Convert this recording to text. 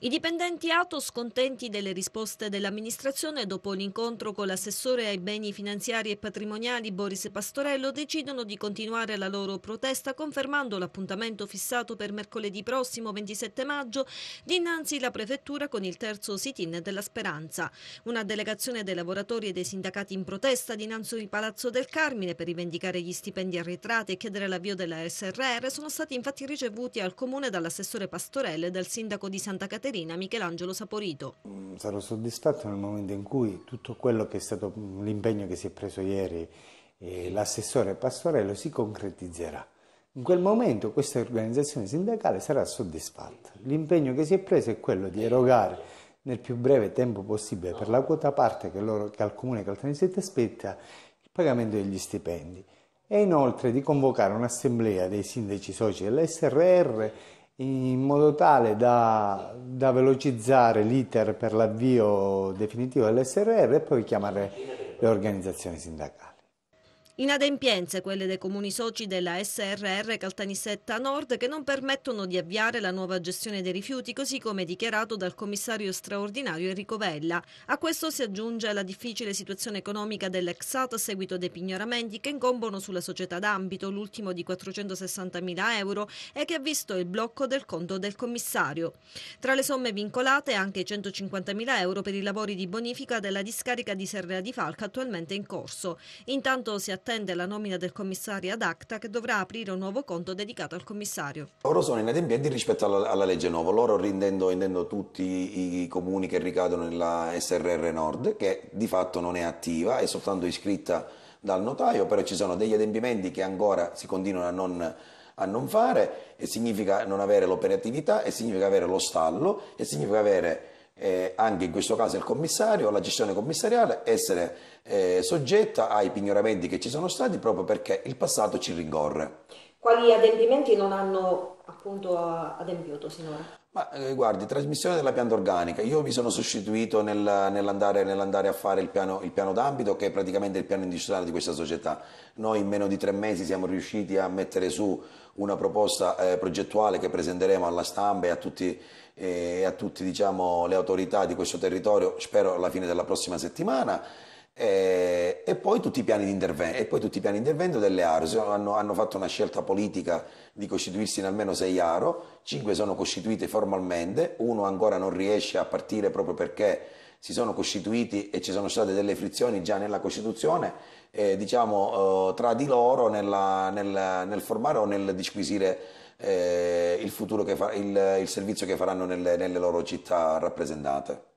I dipendenti ATO scontenti delle risposte dell'amministrazione dopo l'incontro con l'assessore ai beni finanziari e patrimoniali Boris Pastorello decidono di continuare la loro protesta confermando l'appuntamento fissato per mercoledì prossimo 27 maggio dinanzi alla prefettura con il terzo sit-in della Speranza. Una delegazione dei lavoratori e dei sindacati in protesta dinanzi al Palazzo del Carmine per rivendicare gli stipendi arretrati e chiedere l'avvio della SRR sono stati infatti ricevuti al comune dall'assessore Pastorello e dal sindaco di Santa Caterina Caterina Michelangelo Saporito. Mm, sarò soddisfatto nel momento in cui tutto quello che è stato mm, l'impegno che si è preso ieri eh, l'assessore Pastorello si concretizzerà. In quel momento questa organizzazione sindacale sarà soddisfatta. L'impegno che si è preso è quello di erogare nel più breve tempo possibile per la quota parte che, loro, che al comune Caltanissette aspetta il pagamento degli stipendi e inoltre di convocare un'assemblea dei sindaci soci dell'SRR in modo tale da, da velocizzare l'iter per l'avvio definitivo dell'SRR e poi chiamare le organizzazioni sindacali. Inadempienze quelle dei comuni soci della SRR Caltanissetta Nord che non permettono di avviare la nuova gestione dei rifiuti così come dichiarato dal commissario straordinario Enrico Vella. A questo si aggiunge la difficile situazione economica dell'Exat a seguito dei pignoramenti che incombono sulla società d'ambito, l'ultimo di 460.000 euro e che ha visto il blocco del conto del commissario. Tra le somme vincolate anche i 150.000 euro per i lavori di bonifica della discarica di Serrea di Falca attualmente in corso. Intanto si attende attende la nomina del commissario ad acta che dovrà aprire un nuovo conto dedicato al commissario. Loro sono inadempienti rispetto alla, alla legge nuova, loro rintendo intendo tutti i comuni che ricadono nella SRR Nord che di fatto non è attiva, è soltanto iscritta dal notaio, però ci sono degli adempimenti che ancora si continuano a non a non fare e significa non avere l'operatività e significa avere lo stallo e significa avere eh, anche in questo caso il commissario, la gestione commissariale, essere eh, soggetta ai pignoramenti che ci sono stati proprio perché il passato ci rincorre. Quali adempimenti non hanno appunto adempiuto sinora? Ma eh, guardi, trasmissione della pianta organica, io mi sono sostituito nel, nell'andare, nell'andare, a fare il piano, il piano, d'ambito che è praticamente il piano industriale di questa società. Noi in meno di tre mesi siamo riusciti a mettere su una proposta eh, progettuale che presenteremo alla stampa e a tutte eh, diciamo, le autorità di questo territorio, spero alla fine della prossima settimana eh, e, poi tutti i piani di intervento, e poi tutti i piani di intervento delle ARO hanno, hanno, fatto una scelta politica di costituirsi in almeno sei ARO, cinque sono costituite formalmente, uno ancora non riesce a partire proprio perché si sono costituiti e ci sono state delle frizioni già nella Costituzione, eh, diciamo, eh, tra di loro nella, nel, nel, formare o nel disquisire eh, il, fa, il, il, servizio che faranno nelle, nelle loro città rappresentate.